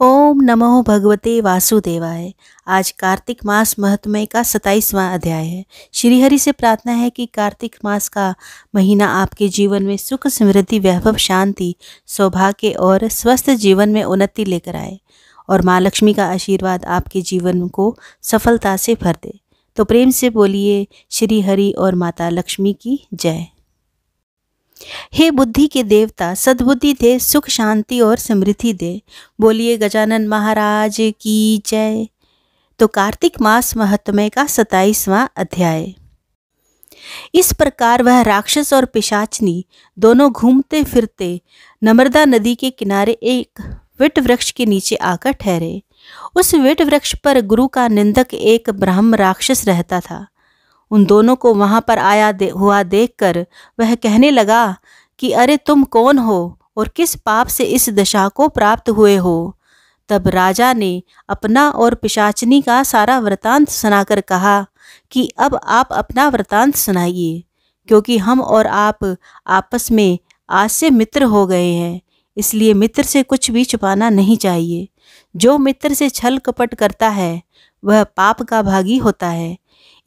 ओम नमो भगवते वासुदेवाय आज कार्तिक मास महत्मय का सताईसवां अध्याय है श्रीहरि से प्रार्थना है कि कार्तिक मास का महीना आपके जीवन में सुख समृद्धि वैभव शांति सौभाग्य और स्वस्थ जीवन में उन्नति लेकर आए और माँ लक्ष्मी का आशीर्वाद आपके जीवन को सफलता से भर दे तो प्रेम से बोलिए श्रीहरि और माता लक्ष्मी की जय हे बुद्धि के देवता सद्बुद्धि दे सुख शांति और समृद्धि दे बोलिए गजानन महाराज की जय तो कार्तिक मास महत्मय का सताईसवां अध्याय इस प्रकार वह राक्षस और पिशाचनी दोनों घूमते फिरते नर्मदा नदी के किनारे एक वट वृक्ष के नीचे आकर ठहरे उस वट वृक्ष पर गुरु का निंदक एक ब्राह्म राक्षस रहता था उन दोनों को वहाँ पर आया दे, हुआ देखकर वह कहने लगा कि अरे तुम कौन हो और किस पाप से इस दशा को प्राप्त हुए हो तब राजा ने अपना और पिशाचनी का सारा वृतांत सुनाकर कहा कि अब आप अपना वृतांत सुनाइए क्योंकि हम और आप आपस में आज से मित्र हो गए हैं इसलिए मित्र से कुछ भी छुपाना नहीं चाहिए जो मित्र से छल कपट करता है वह पाप का भागी होता है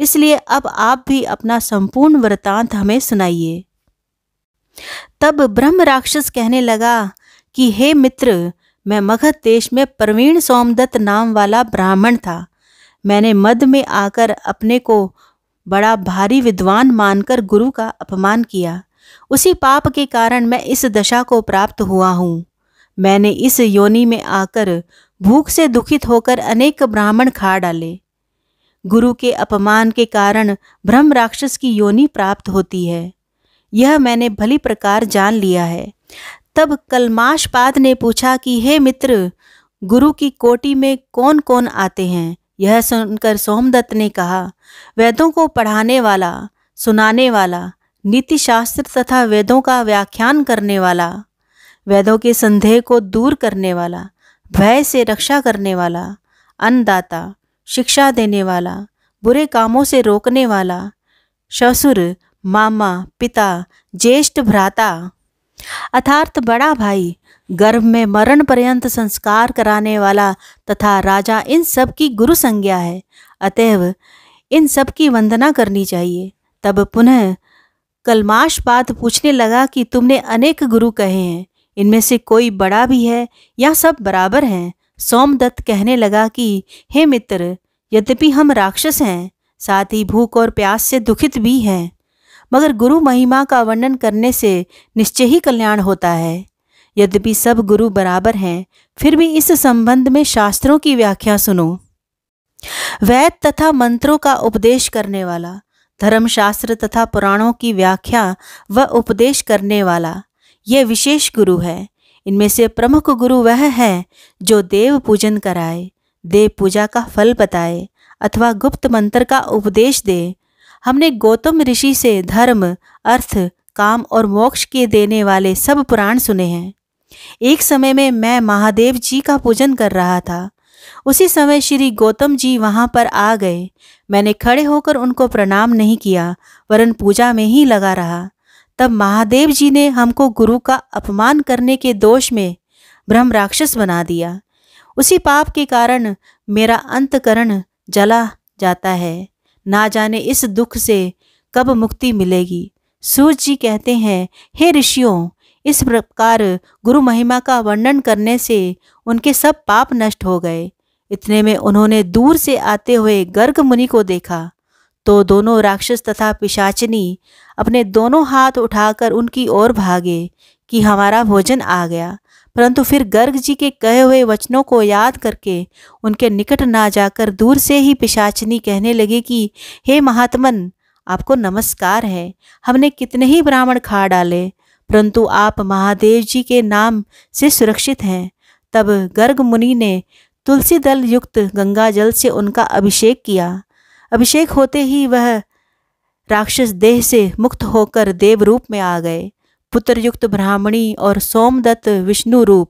इसलिए अब आप भी अपना संपूर्ण वृतांत हमें सुनाइए तब ब्रह्म राक्षस कहने लगा कि हे मित्र मैं मगध देश में प्रवीण सोमदत्त नाम वाला ब्राह्मण था मैंने मध में आकर अपने को बड़ा भारी विद्वान मानकर गुरु का अपमान किया उसी पाप के कारण मैं इस दशा को प्राप्त हुआ हूँ मैंने इस योनि में आकर भूख से दुखित होकर अनेक ब्राह्मण खा डाले गुरु के अपमान के कारण ब्रह्म राक्षस की योनि प्राप्त होती है यह मैंने भली प्रकार जान लिया है तब कलमाशपाद ने पूछा कि हे मित्र गुरु की कोटि में कौन कौन आते हैं यह सुनकर सोमदत्त ने कहा वेदों को पढ़ाने वाला सुनाने वाला नीति शास्त्र तथा वेदों का व्याख्यान करने वाला वेदों के संदेह को दूर करने वाला भय से रक्षा करने वाला अन्नदाता शिक्षा देने वाला बुरे कामों से रोकने वाला ससुर मामा पिता ज्येष्ठ भ्राता अर्थात बड़ा भाई गर्भ में मरण पर्यंत संस्कार कराने वाला तथा राजा इन सब की गुरु संज्ञा है अतएव इन सब की वंदना करनी चाहिए तब पुनः कलमाश बात पूछने लगा कि तुमने अनेक गुरु कहे हैं इनमें से कोई बड़ा भी है या सब बराबर हैं सोमदत्त कहने लगा कि हे मित्र यद्यपि हम राक्षस हैं साथ ही भूख और प्यास से दुखित भी हैं मगर गुरु महिमा का वर्णन करने से निश्चय ही कल्याण होता है यद्यपि सब गुरु बराबर हैं फिर भी इस संबंध में शास्त्रों की व्याख्या सुनो वैद तथा मंत्रों का उपदेश करने वाला धर्मशास्त्र तथा पुराणों की व्याख्या व उपदेश करने वाला ये विशेष गुरु है इनमें से प्रमुख गुरु वह है जो देव पूजन कराए देव पूजा का फल बताए अथवा गुप्त मंत्र का उपदेश दे हमने गौतम ऋषि से धर्म अर्थ काम और मोक्ष के देने वाले सब पुराण सुने हैं एक समय में मैं महादेव जी का पूजन कर रहा था उसी समय श्री गौतम जी वहाँ पर आ गए मैंने खड़े होकर उनको प्रणाम नहीं किया वरन पूजा में ही लगा रहा तब महादेव जी ने हमको गुरु का अपमान करने के दोष में ब्रह्म राक्षस बना दिया उसी पाप के कारण मेरा अंतकरण जला जाता है ना जाने इस दुख से कब मुक्ति मिलेगी सूर्य जी कहते हैं हे ऋषियों इस प्रकार गुरु महिमा का वर्णन करने से उनके सब पाप नष्ट हो गए इतने में उन्होंने दूर से आते हुए गर्ग मुनि को देखा तो दोनों राक्षस तथा पिशाचनी अपने दोनों हाथ उठाकर उनकी ओर भागे कि हमारा भोजन आ गया परंतु फिर गर्ग जी के कहे हुए वचनों को याद करके उनके निकट ना जाकर दूर से ही पिशाचनी कहने लगे कि हे महात्मन आपको नमस्कार है हमने कितने ही ब्राह्मण खा डाले परंतु आप महादेव जी के नाम से सुरक्षित हैं तब गर्ग मुनि ने तुलसी दल युक्त गंगा जल से उनका अभिषेक किया अभिषेक होते ही वह राक्षस देह से मुक्त होकर देव रूप में आ गए पुत्रयुक्त ब्राह्मणी और सोमदत्त विष्णु रूप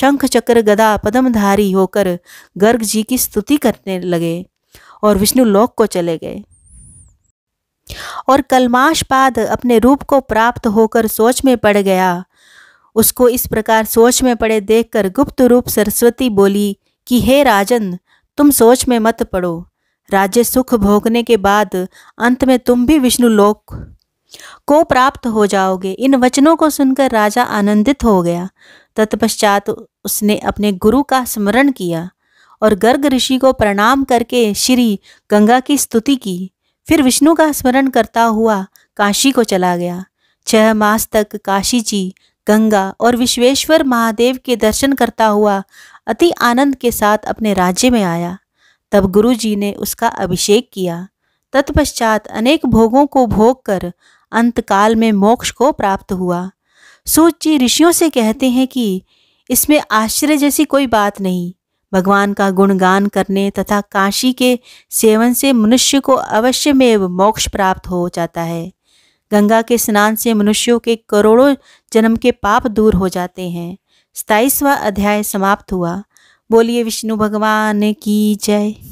शंख चक्र गदा पदमधारी होकर गर्ग जी की स्तुति करने लगे और विष्णु लोक को चले गए और कलमाशपाद अपने रूप को प्राप्त होकर सोच में पड़ गया उसको इस प्रकार सोच में पड़े देखकर गुप्त रूप सरस्वती बोली कि हे राजन तुम सोच में मत पड़ो राज्य सुख भोगने के बाद अंत में तुम भी विष्णु लोक को प्राप्त हो जाओगे इन वचनों को सुनकर राजा आनंदित हो गया तत्पश्चात उसने अपने गुरु का स्मरण किया और गर्ग ऋषि को प्रणाम करके श्री गंगा की स्तुति की फिर विष्णु का स्मरण करता हुआ काशी को चला गया छह मास तक काशी जी गंगा और विश्वेश्वर महादेव के दर्शन करता हुआ अति आनंद के साथ अपने राज्य में आया तब गुरु जी ने उसका अभिषेक किया तत्पश्चात अनेक भोगों को भोग कर अंतकाल में मोक्ष को प्राप्त हुआ सूची ऋषियों से कहते हैं कि इसमें आश्चर्य जैसी कोई बात नहीं भगवान का गुणगान करने तथा काशी के सेवन से मनुष्य को अवश्य में मोक्ष प्राप्त हो जाता है गंगा के स्नान से मनुष्यों के करोड़ों जन्म के पाप दूर हो जाते हैं सताईसवा अध्याय समाप्त हुआ बोलिए विष्णु भगवान की जय